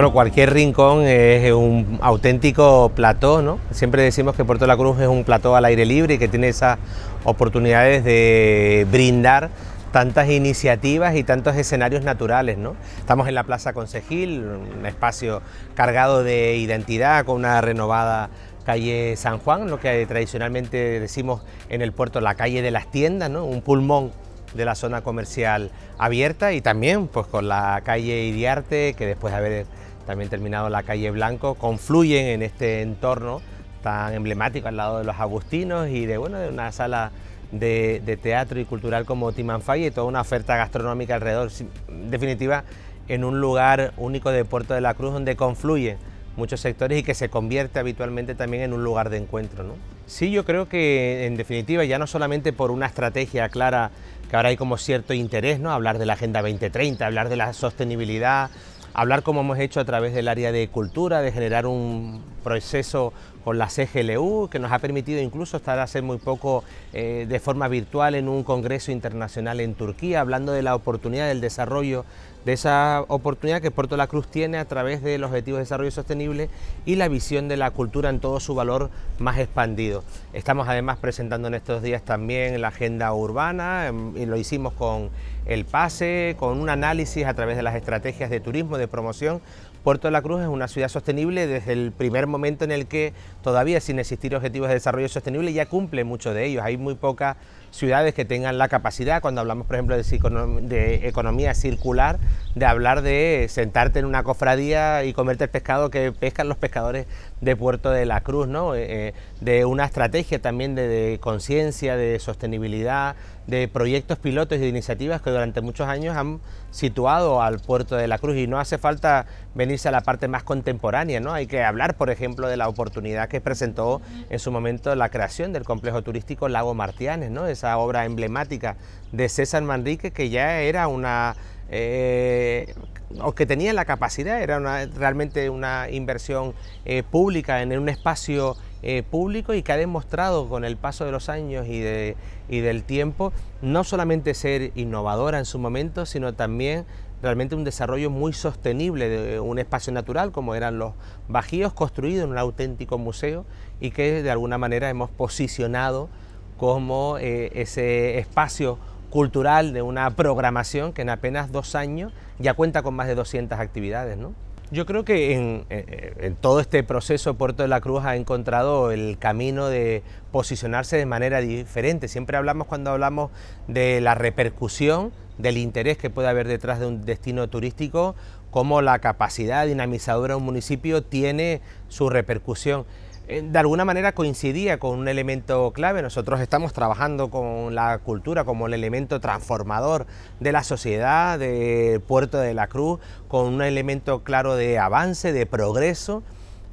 Bueno, cualquier rincón es un auténtico plató, ¿no? Siempre decimos que Puerto de la Cruz es un plató al aire libre y que tiene esas oportunidades de brindar tantas iniciativas y tantos escenarios naturales, ¿no? Estamos en la Plaza Consejil, un espacio cargado de identidad con una renovada calle San Juan, lo que tradicionalmente decimos en el puerto la calle de las tiendas, ¿no? Un pulmón de la zona comercial abierta y también pues con la calle Idiarte... que después de haber también terminado la calle Blanco, confluyen en este entorno tan emblemático al lado de los Agustinos y de, bueno, de una sala de, teatro y cultural como Timanfaya y toda una oferta gastronómica alrededor. En definitiva, en un lugar único de Puerto de la Cruz donde confluyen muchos sectores y que se convierte habitualmente también en un lugar de encuentro. ¿no? Sí, yo creo que en definitiva ya no solamente por una estrategia clara que ahora hay como cierto interés, ¿no? hablar de la Agenda 2030, hablar de la sostenibilidad, hablar como hemos hecho a través del área de cultura, de generar un proceso con la CGLU, que nos ha permitido incluso estar hace muy poco eh, de forma virtual en un congreso internacional en Turquía, hablando de la oportunidad del desarrollo de esa oportunidad que Puerto La Cruz tiene a través de los Objetivos de Desarrollo Sostenible y la visión de la cultura en todo su valor más expandido. Estamos además presentando en estos días también la agenda urbana, em, y lo hicimos con el PASE, con un análisis a través de las estrategias de turismo, de promoción. Puerto la Cruz es una ciudad sostenible desde el primer momento en el que todavía sin existir objetivos de desarrollo sostenible ya cumple muchos de ellos. Hay muy poca ciudades que tengan la capacidad, cuando hablamos por ejemplo de, economía circular, de hablar de sentarte en una cofradía y comerte el pescado que pescan los pescadores de Puerto de la Cruz, ¿no? Eh, eh, de una estrategia también de conciencia, de sostenibilidad, de proyectos pilotos y de iniciativas que durante muchos años han situado al puerto de la Cruz y no hace falta venirse a la parte más contemporánea, ¿no? Hay que hablar, por ejemplo, de la oportunidad que presentó en su momento la creación del complejo turístico Lago Martianes, ¿no? Esa obra emblemática de César Manrique que ya era una eh, o que tenía la capacidad, era realmente una inversión eh, pública en un espacio eh, público y que ha demostrado con el paso de los años y, de, y del tiempo no solamente ser innovadora en su momento, sino también realmente un desarrollo muy sostenible de un espacio natural como eran los bajíos, construido en un auténtico museo y que de alguna manera hemos posicionado como eh, ese espacio cultural de una programación que en apenas dos años ya cuenta con más de 200 actividades. ¿no? Yo creo que eh, eh, en, todo este proceso Puerto de la Cruz ha encontrado el camino de posicionarse de manera diferente. Siempre hablamos cuando hablamos de la repercusión del interés que puede haber detrás de un destino turístico, cómo la capacidad dinamizadora de un municipio tiene su repercusión. Eh, de alguna manera coincidía con un elemento clave. Nosotros estamos trabajando con la cultura como el elemento transformador de la sociedad, del puerto de la Cruz, con un elemento claro de avance, de progreso.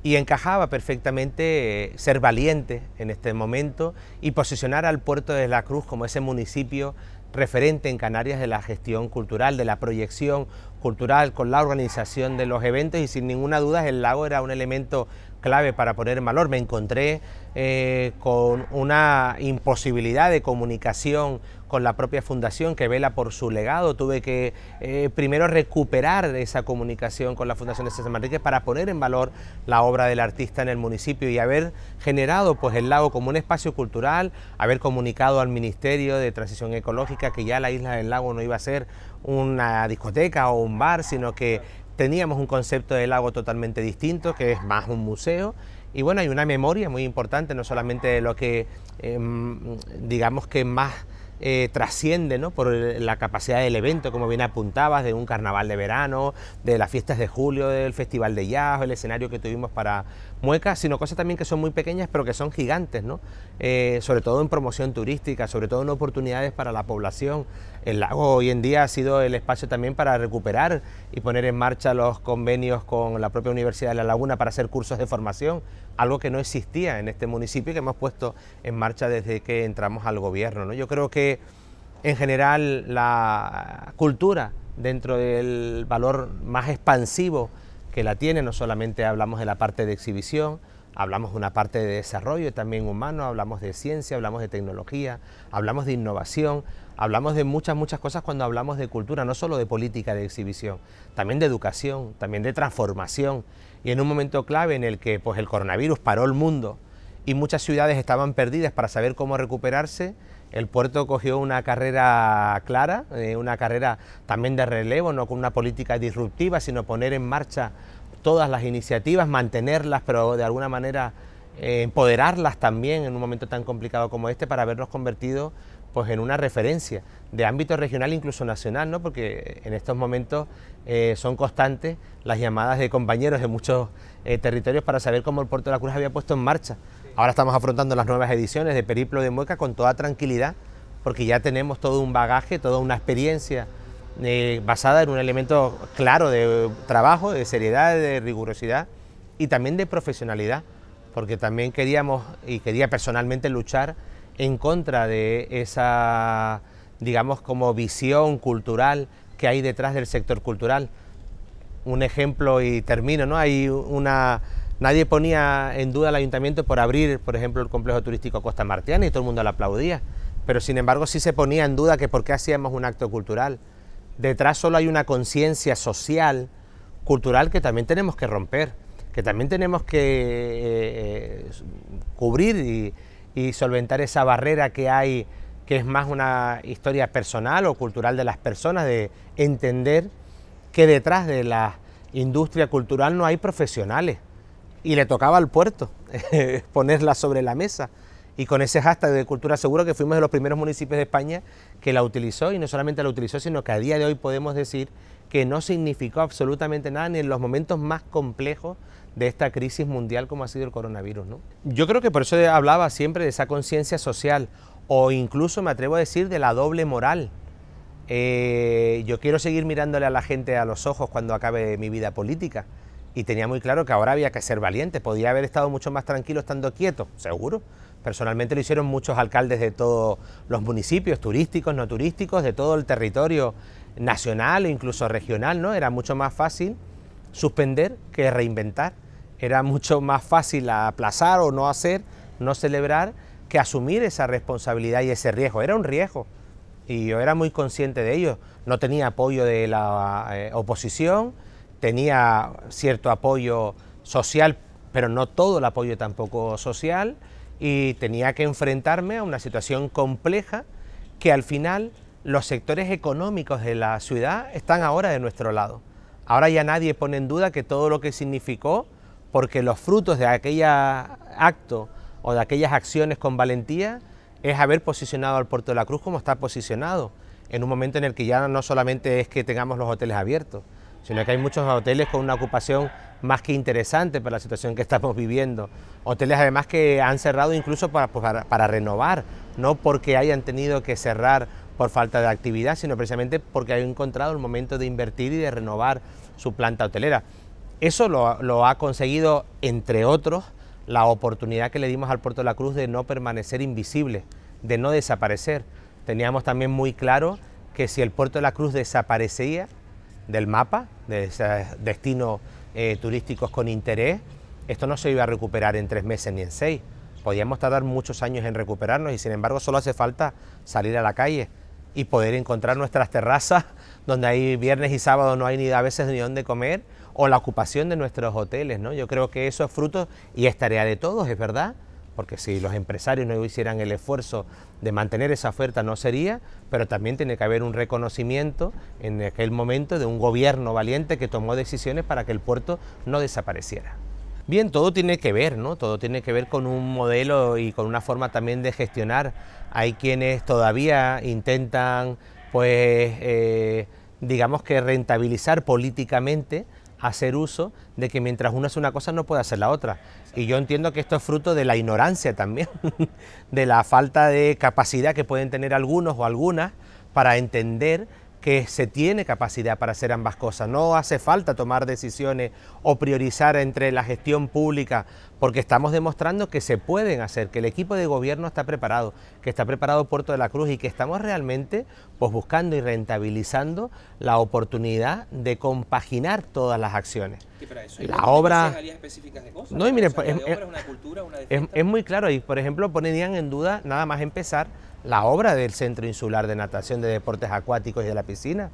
Y encajaba perfectamente eh, ser valiente en este momento y posicionar al puerto de la Cruz como ese municipio referente en Canarias de la gestión cultural, de la proyección cultural, con la organización de los eventos y sin ninguna duda el lago era un elemento clave para poner en valor. Me encontré eh, con una imposibilidad de comunicación con la propia fundación que vela por su legado. Tuve que eh, primero recuperar esa comunicación con la Fundación de César Manrique para poner en valor la obra del artista en el municipio y haber generado pues, el lago como un espacio cultural, haber comunicado al Ministerio de Transición Ecológica que ya la isla del lago no iba a ser una discoteca o un bar, sino que teníamos un concepto del lago totalmente distinto, que es más un museo. Y bueno, hay una memoria muy importante, no solamente de lo que, em, digamos que más eh, trasciende ¿no? por la capacidad del evento, como bien apuntabas, de un carnaval de verano, de las fiestas de julio, del festival de jazz, el escenario que tuvimos para Mueca, sino cosas también que son muy pequeñas pero que son gigantes, ¿no? Eh, sobre todo en promoción turística, sobre todo en oportunidades para la población. El lago hoy en día ha sido el espacio también para recuperar y poner en marcha los convenios con la propia Universidad de La Laguna para hacer cursos de formación algo que no existía en este municipio y que hemos puesto en marcha desde que entramos al gobierno. Yo creo que en general la cultura dentro del valor más expansivo que la tiene, no solamente hablamos de la parte de exhibición, hablamos de una parte de desarrollo también humano, hablamos de ciencia, hablamos de tecnología, hablamos de innovación, hablamos de muchas, muchas cosas cuando hablamos de cultura, no solo de política de exhibición, también de educación, también de transformación y en un momento clave en el que pues, el coronavirus paró el mundo y muchas ciudades estaban perdidas para saber cómo recuperarse, el puerto cogió una carrera clara, eh, una carrera también de relevo, no con una política disruptiva, sino poner en marcha todas las iniciativas, mantenerlas, pero de alguna manera eh, empoderarlas también en un momento tan complicado como este para habernos convertido pues en una referencia de ámbito regional, incluso nacional, ¿no? porque en estos momentos eh, son constantes las llamadas de compañeros de muchos eh, territorios para saber cómo el puerto de la Cruz había puesto en marcha. Ahora estamos afrontando las nuevas ediciones de Periplo de Mueca con toda tranquilidad, porque ya tenemos todo un bagaje, toda una experiencia eh, basada en un elemento claro de trabajo, de seriedad, de rigurosidad y también de profesionalidad, porque también queríamos y quería personalmente luchar en contra de esa, digamos, como visión cultural que hay detrás del sector cultural. Un ejemplo y termino, ¿no? Hay una... Nadie ponía en duda al ayuntamiento por abrir, por ejemplo, el complejo turístico Costa Martiana y todo el mundo lo aplaudía. Pero sin embargo sí se ponía en duda que por qué hacíamos un acto cultural. Detrás solo hay una conciencia social, cultural, que también tenemos que romper, que también tenemos que eh, eh, cubrir y, y solventar esa barrera que hay, que es más una historia personal o cultural de las personas, de entender que detrás de la industria cultural no hay profesionales. Y le tocaba al puerto ponerla sobre la mesa. Y con ese hashtag de Cultura Seguro que fuimos de los primeros municipios de España que la utilizó y no solamente la utilizó, sino que a día de hoy podemos decir que no significó absolutamente nada ni en los momentos más complejos de esta crisis mundial como ha sido el coronavirus. ¿no? Yo creo que por eso hablaba siempre de esa conciencia social o incluso me atrevo a decir de la doble moral. Eh, yo quiero seguir mirándole a la gente a los ojos cuando acabe mi vida política y tenía muy claro que ahora había que ser valiente. Podía haber estado mucho más tranquilo estando quieto, seguro. Personalmente lo hicieron muchos alcaldes de todos los municipios, turísticos, no turísticos, de todo el territorio nacional e incluso regional, ¿no? Era mucho más fácil suspender que reinventar. Era mucho más fácil aplazar o no hacer, no celebrar, que asumir esa responsabilidad y ese riesgo. Era un riesgo y yo era muy consciente de ello. No tenía apoyo de la eh, oposición, tenía cierto apoyo social, pero no todo el apoyo tampoco social, y tenía que enfrentarme a una situación compleja que al final los sectores económicos de la ciudad están ahora de nuestro lado. Ahora ya nadie pone en duda que todo lo que significó porque los frutos de aquel acto o de aquellas acciones con valentía es haber posicionado al puerto de la Cruz como está posicionado, en un momento en el que ya no solamente es que tengamos los hoteles abiertos, sino que hay muchos hoteles con una ocupación más que interesante para la situación que estamos viviendo. Hoteles además que han cerrado incluso para, pues, para renovar, no porque hayan tenido que cerrar por falta de actividad, sino precisamente porque han encontrado el momento de invertir y de renovar su planta hotelera. Eso lo, ha conseguido, entre otros, la oportunidad que le dimos al Puerto de la Cruz de no permanecer invisible, de no desaparecer. Teníamos también muy claro que si el Puerto de la Cruz desaparecía del mapa, de esos destinos eh, turísticos con interés, esto no se iba a recuperar en tres meses ni en seis. Podíamos tardar muchos años en recuperarnos y sin embargo solo hace falta salir a la calle y poder encontrar nuestras terrazas donde hay viernes y sábado no hay ni a veces ni dónde comer o la ocupación de nuestros hoteles, ¿no? Yo creo que eso es fruto y es tarea de todos, es verdad, porque si los empresarios no hicieran el esfuerzo de mantener esa oferta no sería, pero también tiene que haber un reconocimiento en aquel momento de un gobierno valiente que tomó decisiones para que el puerto no desapareciera. Bien, todo tiene que ver, ¿no? Todo tiene que ver con un modelo y con una forma también de gestionar. Hay quienes todavía intentan, pues, eh, digamos que rentabilizar políticamente hacer uso de que mientras uno hace una cosa no puede hacer la otra. Y yo entiendo que esto es fruto de la ignorancia también, de la falta de capacidad que pueden tener algunos o algunas para entender que se tiene capacidad para hacer ambas cosas. No hace falta tomar decisiones o priorizar entre la gestión pública, porque estamos demostrando que se pueden hacer, que el equipo de gobierno está preparado, que está preparado Puerto de la Cruz y que estamos realmente pues, buscando y rentabilizando la oportunidad de compaginar todas las acciones. Y para eso, la obra... específicas no, y es, muy claro, y por ejemplo ponerían en duda, nada más empezar, la obra del Centro Insular de Natación de Deportes Acuáticos y de la Piscina.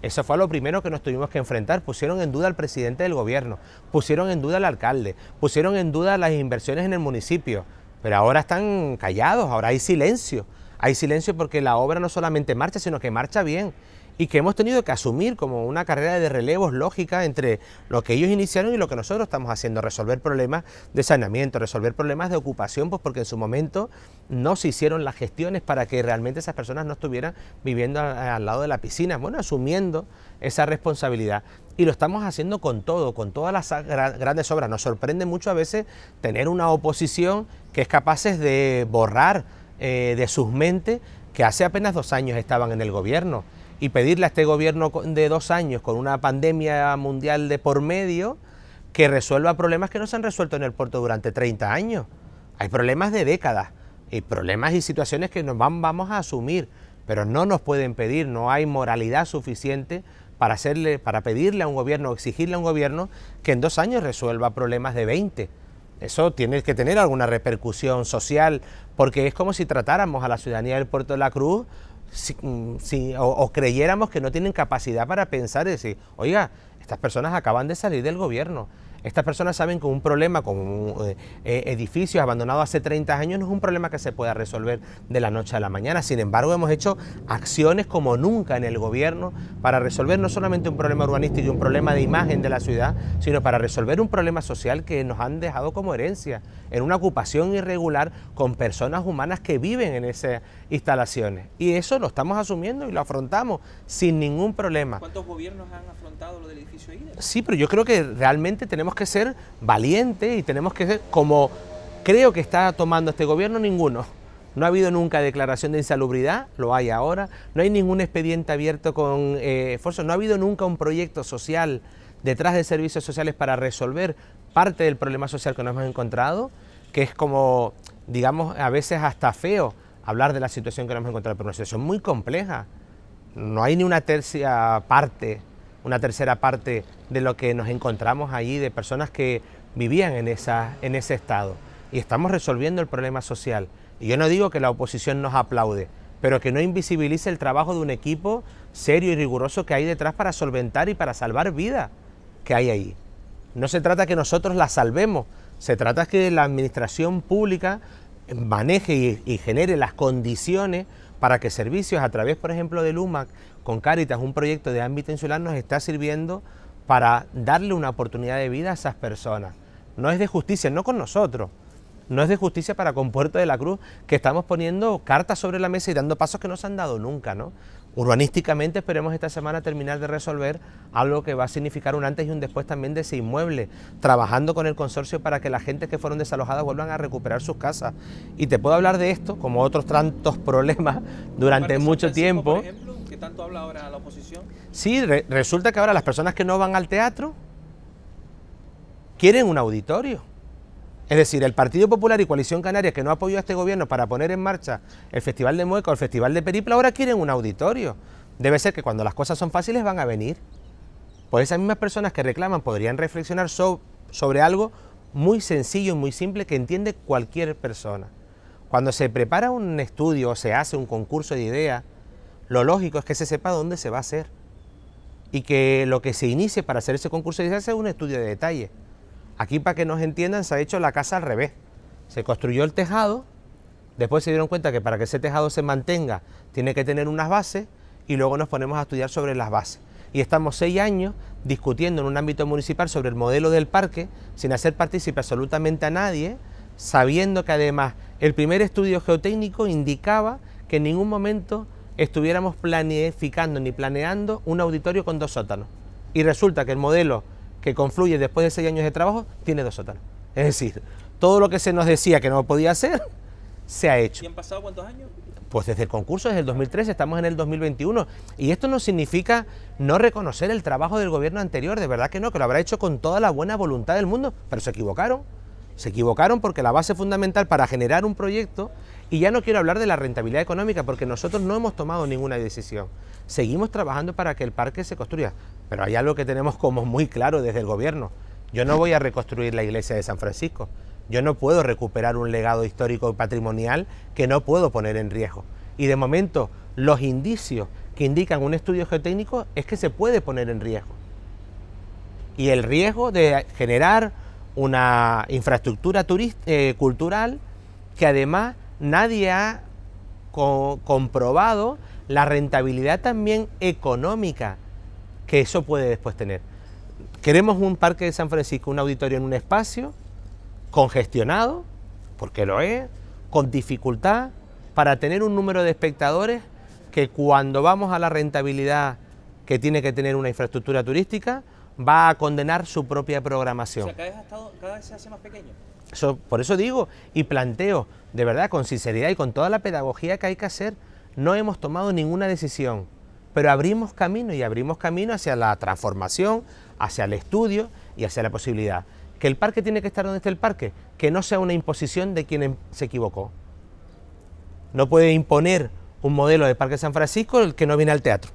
Eso fue lo primero que nos tuvimos que enfrentar. Pusieron en duda al presidente del gobierno, pusieron en duda al alcalde, pusieron en duda las inversiones en el municipio. Pero ahora están callados, ahora hay silencio. Hay silencio porque la obra no solamente marcha, sino que marcha bien y que hemos tenido que asumir como una carrera de relevos lógica entre lo que ellos iniciaron y lo que nosotros estamos haciendo, resolver problemas de saneamiento, resolver problemas de ocupación, pues porque en su momento no se hicieron las gestiones para que realmente esas personas no estuvieran viviendo al, lado de la piscina, bueno, asumiendo esa responsabilidad. Y lo estamos haciendo con todo, con todas las grandes obras. Nos sorprende mucho a veces tener una oposición que es capaz de borrar eh, de sus mentes que hace apenas dos años estaban en el gobierno y pedirle a este gobierno de dos años con una pandemia mundial de por medio que resuelva problemas que no se han resuelto en el puerto durante 30 años. Hay problemas de décadas y problemas y situaciones que nos vamos a asumir, pero no nos pueden pedir, no hay moralidad suficiente para, hacerle, para pedirle a un gobierno exigirle a un gobierno que en dos años resuelva problemas de 20. Eso tiene que tener alguna repercusión social, porque es como si tratáramos a la ciudadanía del puerto de la Cruz Mm, si, o, o, creyéramos que no tienen capacidad para pensar y decir, oiga, estas personas acaban de salir del gobierno, estas personas saben que un problema como un eh, eh, edificio abandonado hace 30 años no es un problema que se pueda resolver de la noche a la mañana. Sin embargo, hemos hecho acciones como nunca en el gobierno para resolver no solamente un problema urbanístico y un problema de imagen de la ciudad, sino para resolver un problema social que nos han dejado como herencia en una ocupación irregular con personas humanas que viven en esas instalaciones. Y eso lo estamos asumiendo y lo afrontamos sin ningún problema. ¿Cuántos gobiernos han afrontado lo del edificio Sí, pero yo creo que realmente tenemos que ser valiente y tenemos que ser, como creo que está tomando este gobierno, ninguno. No ha habido nunca declaración de insalubridad, lo hay ahora. No hay ningún expediente abierto con eh, esfuerzo. No ha habido nunca un proyecto social detrás de servicios sociales para resolver parte del problema social que nos hemos encontrado, que es como, digamos, a veces hasta feo hablar de la situación que nos hemos encontrado, pero una situación muy compleja. No hay ni una tercia parte una tercera parte de lo que nos encontramos allí de personas que vivían en, esa, en ese estado. Y estamos resolviendo el problema social. Y yo no digo que la oposición nos aplaude, pero que no invisibilice el trabajo de un equipo serio y riguroso que hay detrás para solventar y para salvar vida que hay ahí. No se trata que nosotros la salvemos, se trata que la administración pública maneje y genere las condiciones para que servicios a través, por ejemplo, del UMAC con Caritas, un proyecto de ámbito insular, nos está sirviendo para darle una oportunidad de vida a esas personas. No es de justicia, no con nosotros. No es de justicia para con de la Cruz, que estamos poniendo cartas sobre la mesa y dando pasos que no se han dado nunca, ¿no? Urbanísticamente esperemos esta semana terminar de resolver algo que va a significar un antes y un después también de ese inmueble, trabajando con el consorcio para que la gente que fueron desalojadas vuelvan a recuperar sus casas. Y te puedo hablar de esto, como otros tantos problemas durante mucho tiempo tanto habla ahora la oposición? Sí, resulta que ahora las personas que no van al teatro quieren un auditorio. Es decir, el Partido Popular y Coalición Canaria, que no apoyó a este gobierno para poner en marcha el Festival de Mueca o el Festival de Peripla, ahora quieren un auditorio. Debe ser que cuando las cosas son fáciles van a venir. Pues esas mismas personas que reclaman podrían reflexionar sobre algo muy sencillo y muy simple que entiende cualquier persona. Cuando se prepara un estudio o se hace un concurso de ideas, lo lógico es que se sepa dónde se va a hacer y que lo que se inicie para hacer ese concurso se un estudio de detalle. Aquí, para que nos entiendan, se ha hecho la casa al revés. Se construyó el tejado, después se dieron cuenta que para que ese tejado se mantenga tiene que tener unas bases y luego nos ponemos a estudiar sobre las bases. Y estamos seis años discutiendo en un ámbito municipal sobre el modelo del parque sin hacer partícipe absolutamente a nadie, sabiendo que además el primer estudio geotécnico indicaba que en ningún momento estuviéramos planificando ni planeando un auditorio con dos sótanos. Y resulta que el modelo que confluye después de seis años de trabajo tiene dos sótanos. Es decir, todo lo que se nos decía que no podía hacer, se ha hecho. ¿Y han pasado cuántos años? Pues desde el concurso, desde el 2013, estamos en el 2021. Y esto no significa no reconocer el trabajo del gobierno anterior, de verdad que no, que lo habrá hecho con toda la buena voluntad del mundo, pero se equivocaron. Se equivocaron porque la base fundamental para generar un proyecto y ya no quiero hablar de la rentabilidad económica porque nosotros no hemos tomado ninguna decisión. Seguimos trabajando para que el parque se construya, pero hay algo que tenemos como muy claro desde el gobierno. Yo no voy a reconstruir la iglesia de San Francisco. Yo no puedo recuperar un legado histórico y patrimonial que no puedo poner en riesgo. Y de momento, los indicios que indican un estudio geotécnico es que se puede poner en riesgo. Y el riesgo de generar una infraestructura eh, cultural que además nadie ha comprobado la rentabilidad también económica que eso puede después tener. Queremos un parque de San Francisco, un auditorio en un espacio congestionado, porque lo es, con dificultad, para tener un número de espectadores que cuando vamos a la rentabilidad que tiene que tener una infraestructura turística, va a condenar su propia programación. cada vez, cada vez se hace más pequeño por eso digo y planteo, de verdad, con sinceridad y con toda la pedagogía que hay que hacer, no hemos tomado ninguna decisión, pero abrimos camino y abrimos camino hacia la transformación, hacia el estudio y hacia la posibilidad. Que el parque tiene que estar donde esté el parque, que no sea una imposición de quien em, se equivocó. No puede imponer un modelo de Parque San Francisco el que no viene al teatro.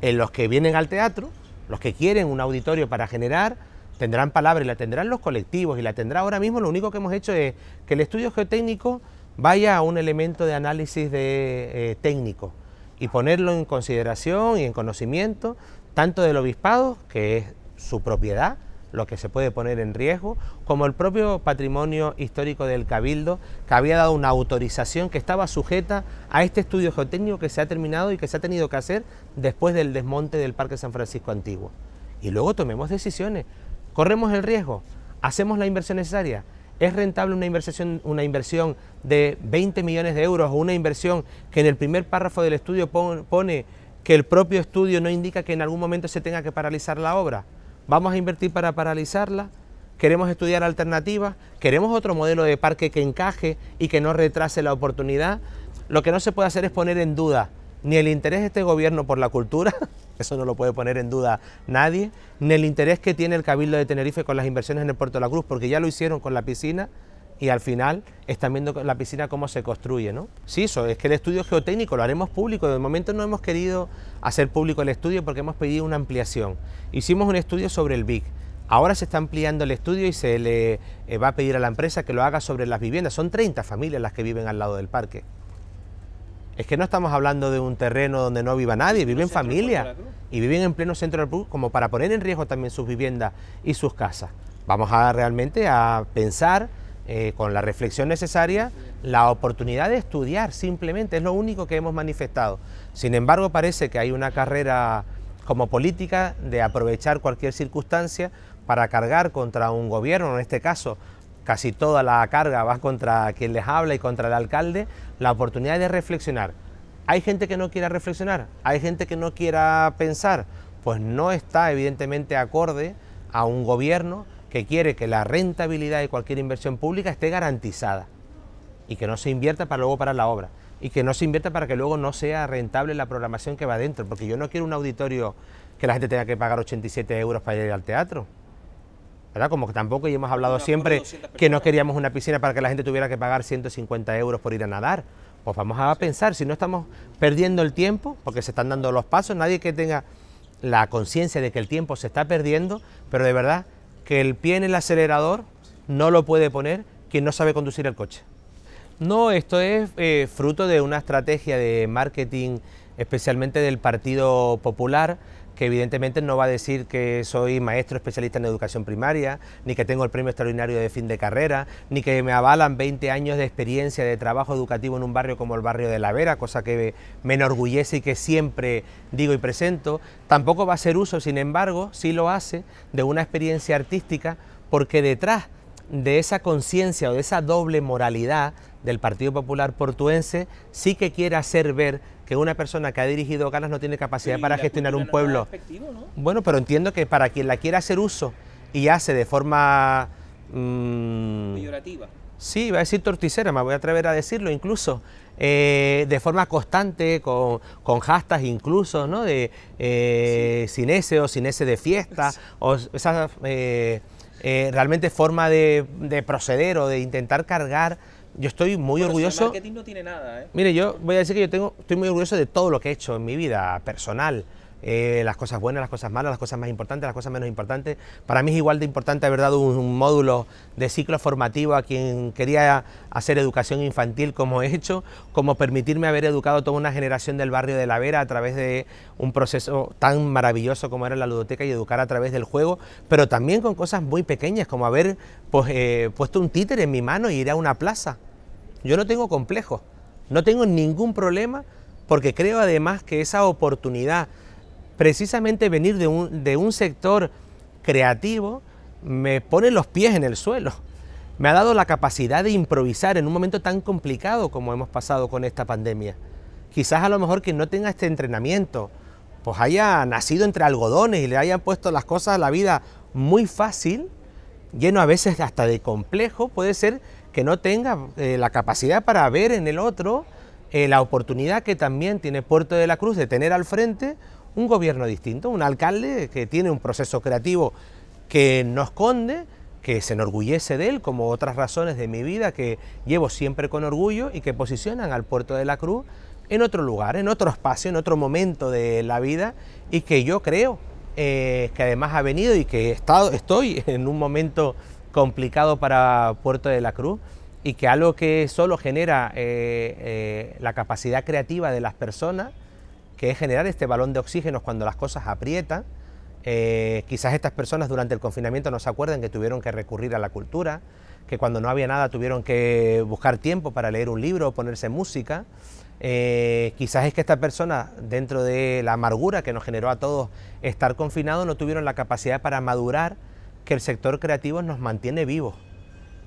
En los que vienen al teatro, los que quieren un auditorio para generar tendrán palabra y la tendrán los colectivos y la tendrá ahora mismo, lo único que hemos hecho es que el estudio geotécnico vaya a un elemento de análisis de, eh, técnico y ponerlo en consideración y en conocimiento tanto del obispado, que es su propiedad, lo que se puede poner en riesgo, como el propio patrimonio histórico del Cabildo, que había dado una autorización que estaba sujeta a este estudio geotécnico que se ha terminado y que se ha tenido que hacer después del desmonte del Parque San Francisco Antiguo. Y luego tomemos decisiones corremos el riesgo, hacemos la inversión necesaria. ¿Es rentable una inversión, una inversión de 20 millones de euros o una inversión que en el primer párrafo del estudio pone que el propio estudio no indica que en algún momento se tenga que paralizar la obra? ¿Vamos a invertir para paralizarla? ¿Queremos estudiar alternativas? ¿Queremos otro modelo de parque que encaje y que no retrase la oportunidad? Lo que no se puede hacer es poner en duda ni el interés de este gobierno por la cultura, eso no lo puede poner en duda nadie, ni el interés que tiene el Cabildo de Tenerife con las inversiones en el Puerto de la Cruz, porque ya lo hicieron con la piscina y al final están viendo la piscina cómo se construye, ¿no? Sí, eso es que el estudio geotécnico lo haremos público. De momento no hemos querido hacer público el estudio porque hemos pedido una ampliación. Hicimos un estudio sobre el BIC. Ahora se está ampliando el estudio y se le eh, va a pedir a la empresa que lo haga sobre las viviendas. Son 30 familias las que viven al lado del parque es que no estamos hablando de un terreno donde no viva nadie, viven familias y viven en pleno centro del pueblo, como para poner en riesgo también sus viviendas y sus casas. Vamos a realmente a pensar eh, con la reflexión necesaria la oportunidad de estudiar simplemente, es lo único que hemos manifestado. Sin embargo, parece que hay una carrera como política de aprovechar cualquier circunstancia para cargar contra un gobierno, en este caso casi toda la carga va contra quien les habla y contra el alcalde, la oportunidad de reflexionar. Hay gente que no quiera reflexionar, hay gente que no quiera pensar, pues no está evidentemente acorde a un gobierno que quiere que la rentabilidad de cualquier inversión pública esté garantizada y que no se invierta para luego parar la obra y que no se invierta para que luego no sea rentable la programación que va dentro, porque yo no quiero un auditorio que la gente tenga que pagar 87 euros para ir al teatro. Como que tampoco y hemos hablado siempre que no queríamos una piscina para que la gente tuviera que pagar 150 euros por ir a nadar. Pues vamos a pensar, si no estamos perdiendo el tiempo, porque se están dando los pasos, nadie que tenga la conciencia de que el tiempo se está perdiendo, pero de verdad que el pie en el acelerador no lo puede poner quien no sabe conducir el coche. No, esto es eh, fruto de una estrategia de marketing, especialmente del Partido Popular, que evidentemente no va a decir que soy maestro especialista en educación primaria, ni que tengo el premio extraordinario de fin de carrera, ni que me avalan 20 años de experiencia de trabajo educativo en un barrio como el barrio de La Vera, cosa que me enorgullece y que siempre digo y presento. Tampoco va a ser uso, sin embargo, sí lo hace, de una experiencia artística, porque detrás de esa conciencia o de esa doble moralidad del Partido Popular Portuense sí que quiere hacer ver que una persona que ha dirigido ganas no tiene capacidad para gestionar un pueblo. Bueno, pero entiendo que para quien la quiera hacer uso y hace de forma... Mm, sí, va a decir torticera, me voy a atrever a decirlo incluso, eh, de forma constante, con, con incluso, ¿no? De eh, sin ese o sin ese de fiesta, o esa eh, realmente forma de proceder o de intentar cargar yo estoy muy orgulloso. El marketing no tiene nada, ¿eh? Mire, yo voy a decir que yo tengo, estoy muy orgulloso de todo lo que he hecho en mi vida personal. Eh, las cosas buenas, las cosas malas, las cosas más importantes, las cosas menos importantes. Para mí es igual de importante haber dado un, módulo de ciclo formativo a quien quería hacer educación infantil como he hecho, como permitirme haber educado toda una generación del barrio de La Vera a través de un proceso tan maravilloso como era la ludoteca y educar a través del juego, pero también con cosas muy pequeñas, como haber pues, eh, puesto un títer en mi mano y e ir a una plaza. Yo no tengo complejos, no tengo ningún problema porque creo además que esa oportunidad precisamente venir de un, de un sector creativo me pone los pies en el suelo. Me ha dado la capacidad de improvisar en un momento tan complicado como hemos pasado con esta pandemia. Quizás a lo mejor que no tenga este entrenamiento, pues haya nacido entre algodones y le hayan puesto las cosas a la vida muy fácil, lleno a veces hasta de complejo, puede ser que no tenga eh, la capacidad para ver en el otro eh, la oportunidad que también tiene Puerto de la Cruz de tener al frente un gobierno distinto, un alcalde que tiene un proceso creativo que no esconde, que se enorgullece de él, como otras razones de mi vida que llevo siempre con orgullo y que posicionan al puerto de la Cruz en otro lugar, en otro espacio, en otro momento de la vida y que yo creo eh, que además ha venido y que estado, estoy en un momento complicado para Puerto de la Cruz y que algo que solo genera eh, eh, la capacidad creativa de las personas que es generar este balón de oxígeno cuando las cosas aprietan. Eh, quizás estas personas durante el confinamiento no se acuerden... que tuvieron que recurrir a la cultura, que cuando no había nada tuvieron que buscar tiempo para leer un libro o ponerse música. Eh, quizás es que esta persona, dentro de la amargura que nos generó a todos estar confinados, no tuvieron la capacidad para madurar que el sector creativo nos mantiene vivos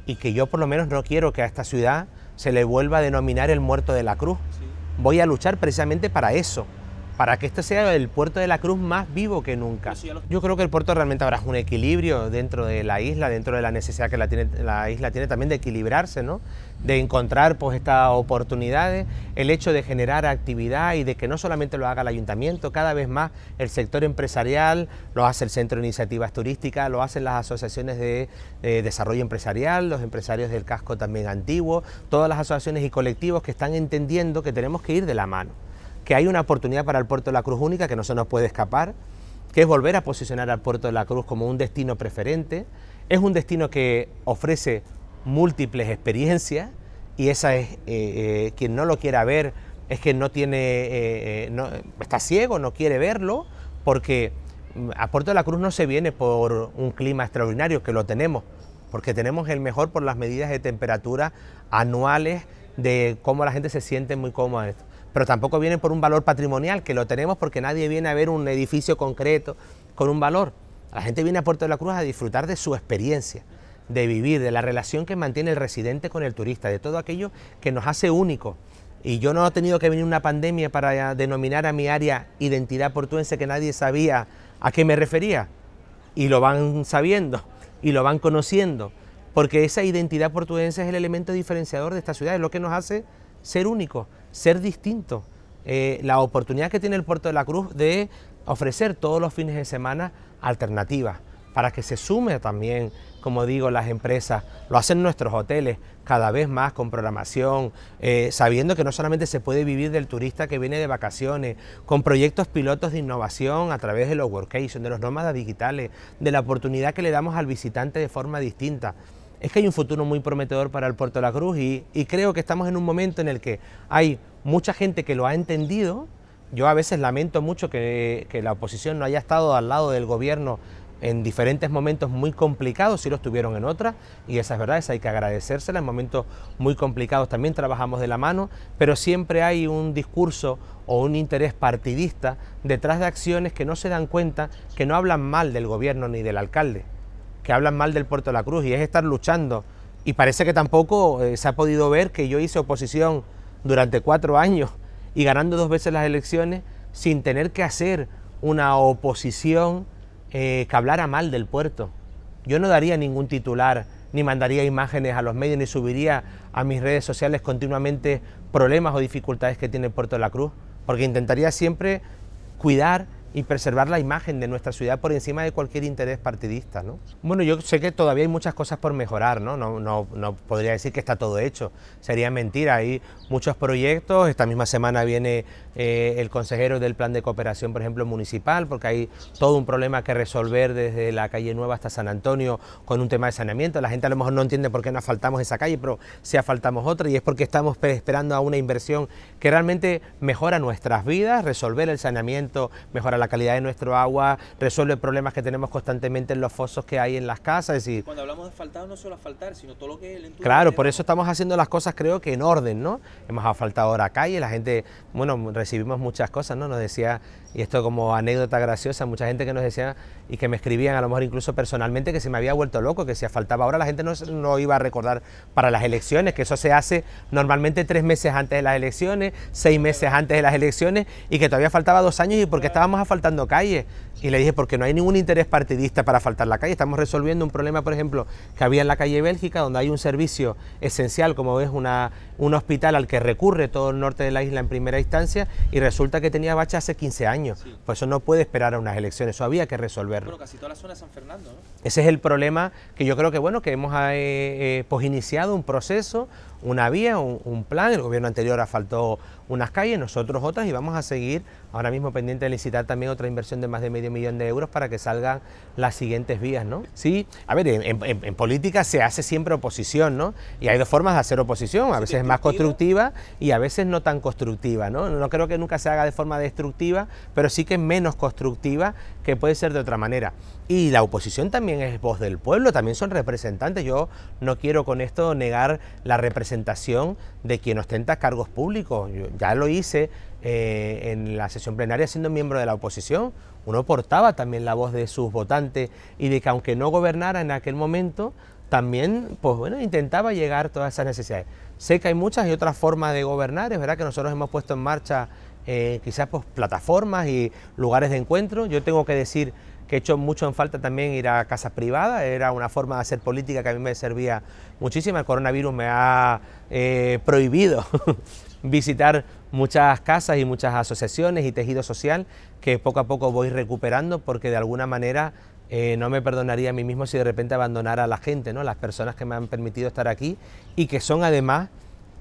y que yo por lo menos no quiero que a esta ciudad se le vuelva a denominar el muerto de la cruz voy a luchar precisamente para eso, para que este sea el puerto de la Cruz más vivo que nunca. Yo creo que el puerto realmente habrá un equilibrio dentro de la isla, dentro de la necesidad que la, isla tiene también de equilibrarse, ¿no? de encontrar pues, estas oportunidades, el hecho de generar actividad y de que no solamente lo haga el ayuntamiento, cada vez más el sector empresarial, lo hace el Centro de Iniciativas Turísticas, lo hacen las asociaciones de eh, desarrollo empresarial, los empresarios del casco también antiguo, todas las asociaciones y colectivos que están entendiendo que tenemos que ir de la mano que hay una oportunidad para el puerto de la Cruz única que no se nos puede escapar, que es volver a posicionar al puerto de la Cruz como un destino preferente. Es un destino que ofrece múltiples experiencias y esa es, eh, eh, quien no lo quiera ver es que no tiene, eh, está ciego, no quiere verlo, porque mm, a Puerto de la Cruz no se viene por un clima extraordinario, que lo tenemos, porque tenemos el mejor por las medidas de temperatura anuales, de cómo la gente se siente muy cómoda pero tampoco viene por un valor patrimonial, que lo tenemos porque nadie viene a ver un edificio concreto con un valor. La gente viene a Puerto de la Cruz a disfrutar de su experiencia, de vivir, de la relación que mantiene el residente con el turista, de todo aquello que nos hace únicos. Y yo no he tenido que venir una pandemia para denominar a mi área identidad portuense que nadie sabía a qué me refería. Y lo van sabiendo y lo van conociendo, porque esa identidad portuense es el elemento diferenciador de esta ciudad, es lo que nos hace ser únicos ser distinto. Eh, la oportunidad que tiene el puerto de la Cruz de ofrecer todos los fines de semana alternativas para que se sume también, como digo, las empresas, lo hacen nuestros hoteles cada vez más con programación, eh, sabiendo que no solamente se puede vivir del turista que viene de vacaciones, con proyectos pilotos de innovación a través de los workation, de los nómadas digitales, de la oportunidad que le damos al visitante de forma distinta es que hay un futuro muy prometedor para el Puerto de la Cruz y, creo que estamos en un momento en el que hay mucha gente que lo ha entendido. Yo a veces lamento mucho que, la oposición no haya estado al lado del gobierno en diferentes momentos muy complicados, si lo estuvieron en otras, y esas verdades hay que agradecérselas, en momentos muy complicados también trabajamos de la mano, pero siempre hay un discurso o un interés partidista detrás de acciones que no se dan cuenta, que no hablan mal del gobierno ni del alcalde, que hablan mal del Puerto de la Cruz y es estar luchando. Y parece que tampoco eh, se ha podido ver que yo hice oposición durante cuatro años y ganando dos veces las elecciones sin tener que hacer una oposición eh, que hablara mal del puerto. Yo no daría ningún titular, ni mandaría imágenes a los medios, ni subiría a mis redes sociales continuamente problemas o dificultades que tiene el puerto de la Cruz, porque intentaría siempre cuidar y preservar la imagen de nuestra ciudad por encima de cualquier interés partidista. ¿no? Bueno, yo sé que todavía hay muchas cosas por mejorar, ¿no? No, no, no podría decir que está todo hecho, sería mentira, hay muchos proyectos, esta misma semana viene eh, el consejero del plan de cooperación, por ejemplo, municipal, porque hay todo un problema que resolver desde la calle Nueva hasta San Antonio con un tema de saneamiento, la gente a lo mejor no entiende por qué nos faltamos esa calle, pero si asfaltamos otra y es porque estamos esperando a una inversión que realmente mejora nuestras vidas, resolver el saneamiento, mejora la la calidad de nuestro agua, resuelve problemas que tenemos constantemente en los fosos que hay en las casas. Es decir, Cuando hablamos de asfaltado no solo asfaltar, sino todo lo que es el Claro, por eso estamos haciendo las cosas creo que en orden, ¿no? Hemos asfaltado ahora calle, la gente, bueno, recibimos muchas cosas, ¿no? Nos decía y esto como anécdota graciosa, mucha gente que nos decía y que me escribían, a lo mejor incluso personalmente, que se me había vuelto loco, que si faltaba ahora la gente no, no iba a recordar para las elecciones, que eso se hace normalmente tres meses antes de las elecciones, seis meses antes de las elecciones, y que todavía faltaba dos años y porque estábamos asfaltando calle. Y le dije, porque no hay ningún interés partidista para faltar la calle, estamos resolviendo un problema, por ejemplo, que había en la calle Bélgica, donde hay un servicio esencial, como es una, un hospital al que recurre todo el norte de la isla en primera instancia, y resulta que tenía bache hace 15 años. ...por Pues eso no puede esperar a unas elecciones, eso había que resolverlo. Pero casi toda la zona de San Fernando, Ese es el problema que yo creo que, bueno, que hemos eh, eh pues, iniciado un proceso, una vía, un, plan, el gobierno anterior asfaltó unas calles, nosotros otras y vamos a seguir ahora mismo pendiente de licitar también otra inversión de más de medio millón de euros para que salgan las siguientes vías, ¿no? Sí, a ver, en, política se hace siempre oposición, ¿no? Y hay dos formas de hacer oposición, a veces es más constructiva y a veces no tan constructiva, ¿no? No creo que nunca se haga de forma destructiva, pero sí que es menos constructiva que puede ser de otra manera y la oposición también es voz del pueblo, también son representantes. Yo no quiero con esto negar la representación de quien ostenta cargos públicos. ya lo hice eh, en la sesión plenaria siendo miembro de la oposición. Uno portaba también la voz de sus votantes y de que aunque no gobernara en aquel momento, también pues bueno, intentaba llegar todas esas necesidades. Sé que hay muchas y otras formas de gobernar, es verdad que nosotros hemos puesto en marcha eh, quizás pues, plataformas y lugares de encuentro. Yo tengo que decir que he hecho mucho en falta también ir a casas privadas, era una forma de hacer política que a mí me servía muchísimo, el coronavirus me ha eh, prohibido visitar muchas casas y muchas asociaciones y tejido social que poco a poco voy recuperando porque de alguna manera eh, no me perdonaría a mí mismo si de repente abandonara a la gente, ¿no? las personas que me han permitido estar aquí y que son además,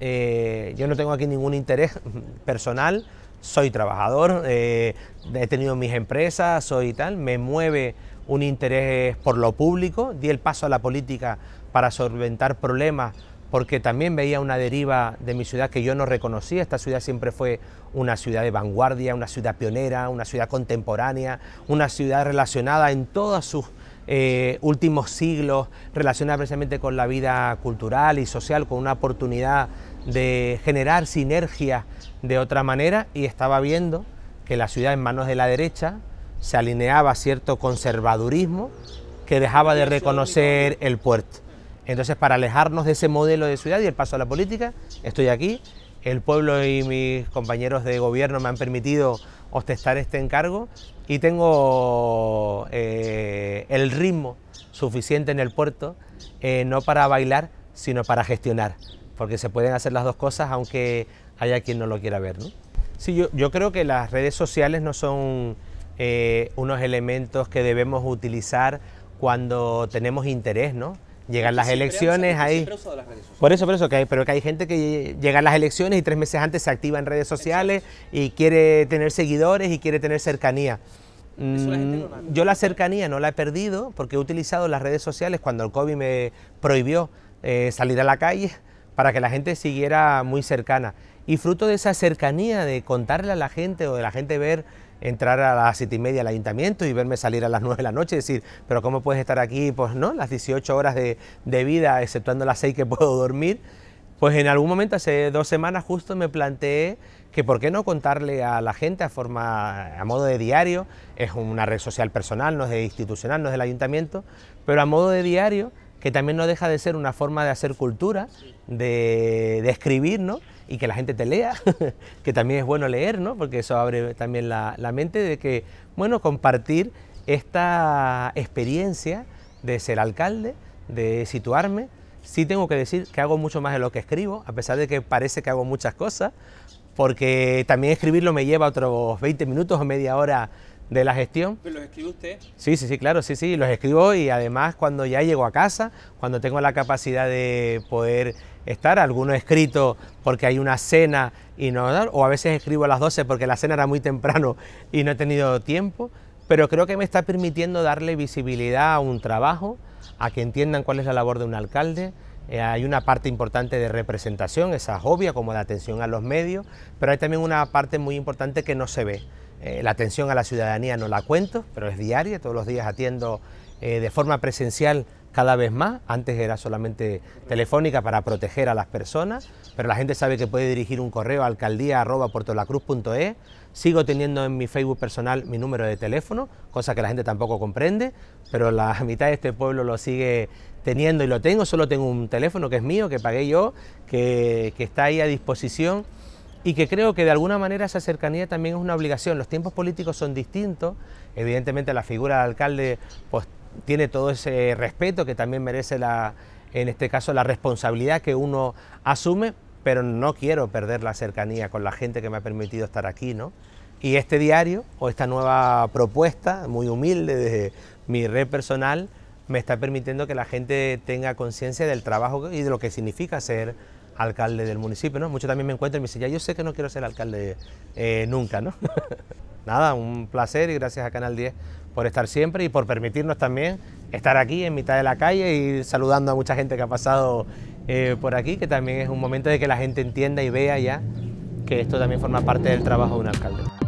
eh, yo no tengo aquí ningún interés personal, soy trabajador, eh, he tenido mis empresas, soy tal, me mueve un interés por lo público, di el paso a la política para solventar problemas porque también veía una deriva de mi ciudad que yo no reconocía. Esta ciudad siempre fue una ciudad de vanguardia, una ciudad pionera, una ciudad contemporánea, una ciudad relacionada en todos sus eh, últimos siglos, relacionada precisamente con la vida cultural y social, con una oportunidad de generar sinergia de otra manera y estaba viendo que la ciudad en manos de la derecha se alineaba a cierto conservadurismo que dejaba de reconocer el puerto. Entonces, para alejarnos de ese modelo de ciudad y el paso a la política, estoy aquí. El pueblo y mis compañeros de gobierno me han permitido ostentar este encargo y tengo eh, el ritmo suficiente en el puerto, eh, no para bailar, sino para gestionar porque se pueden hacer las dos cosas aunque haya quien no lo quiera ver. ¿no? Sí, yo, yo, creo que las redes sociales no son eh, unos elementos que debemos utilizar cuando tenemos interés, ¿no? Llegan las elecciones, ahí por eso, por eso, que hay, pero que hay gente que llega a las elecciones y tres meses antes se activa en redes sociales y quiere tener seguidores y quiere tener cercanía. Mm, yo la cercanía no la he perdido porque he utilizado las redes sociales cuando el COVID me prohibió eh, salir a la calle para que la gente siguiera muy cercana. Y fruto de esa cercanía, de contarle a la gente o de la gente ver entrar a las siete y media al ayuntamiento y verme salir a las 9 de la noche y decir, pero ¿cómo puedes estar aquí pues, ¿no? las 18 horas de, de vida, exceptuando las 6 que puedo dormir? Pues en algún momento, hace dos semanas justo, me planteé que por qué no contarle a la gente a forma, a modo de diario, es una red social personal, no es de institucional, no es del ayuntamiento, pero a modo de diario, que también no deja de ser una forma de hacer cultura, de, escribir, ¿no? Y que la gente te lea, que también es bueno leer, ¿no? Porque eso abre también la, la mente de que, bueno, compartir esta experiencia de ser alcalde, de situarme, sí tengo que decir que hago mucho más de lo que escribo, a pesar de que parece que hago muchas cosas, porque también escribirlo me lleva otros 20 minutos o media hora de la gestión. ¿Pero pues los escribe usted? Sí, sí, sí, claro, sí, sí, los escribo y además cuando ya llego a casa, cuando tengo la capacidad de poder estar, alguno escrito porque hay una cena y no, o a veces escribo a las 12 porque la cena era muy temprano y no he tenido tiempo, pero creo que me está permitiendo darle visibilidad a un trabajo, a que entiendan cuál es la labor de un alcalde, eh, hay una parte importante de representación, esa es obvia, como la atención a los medios, pero hay también una parte muy importante que no se ve eh, la atención a la ciudadanía no la cuento, pero es diaria, todos los días atiendo eh, de forma presencial cada vez más. Antes era solamente telefónica para proteger a las personas, pero la gente sabe que puede dirigir un correo a alcaldía.portolacruz.es. Sigo teniendo en mi Facebook personal mi número de teléfono, cosa que la gente tampoco comprende, pero la mitad de este pueblo lo sigue teniendo y lo tengo. Solo tengo un teléfono que es mío, que pagué yo, que, que está ahí a disposición y que creo que de alguna manera esa cercanía también es una obligación. Los tiempos políticos son distintos, evidentemente la figura de alcalde pues, tiene todo ese respeto que también merece la, en este caso la responsabilidad que uno asume, pero no quiero perder la cercanía con la gente que me ha permitido estar aquí, ¿no? Y este diario o esta nueva propuesta, muy humilde desde mi red personal, me está permitiendo que la gente tenga conciencia del trabajo y de lo que significa ser alcalde del municipio, ¿no? Muchos también me encuentran y me dicen, ya yo sé que no quiero ser alcalde eh, nunca, ¿no? Nada, un placer y gracias a Canal 10 por estar siempre y por permitirnos también estar aquí en mitad de la calle y saludando a mucha gente que ha pasado eh, por aquí, que también es un momento de que la gente entienda y vea ya que esto también forma parte del trabajo de un alcalde.